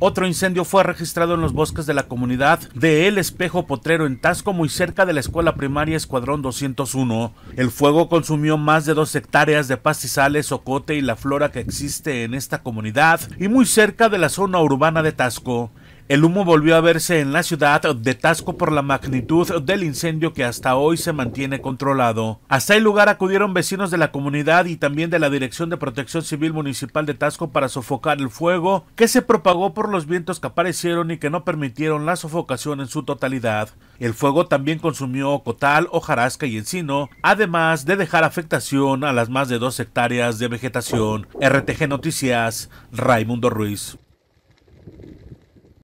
Otro incendio fue registrado en los bosques de la comunidad de El Espejo Potrero en Tasco, muy cerca de la escuela primaria Escuadrón 201. El fuego consumió más de dos hectáreas de pastizales, ocote y la flora que existe en esta comunidad y muy cerca de la zona urbana de Tasco. El humo volvió a verse en la ciudad de Tasco por la magnitud del incendio que hasta hoy se mantiene controlado. Hasta el lugar acudieron vecinos de la comunidad y también de la Dirección de Protección Civil Municipal de Tasco para sofocar el fuego que se propagó por los vientos que aparecieron y que no permitieron la sofocación en su totalidad. El fuego también consumió cotal, hojarasca y encino, además de dejar afectación a las más de dos hectáreas de vegetación. RTG Noticias, Raimundo Ruiz.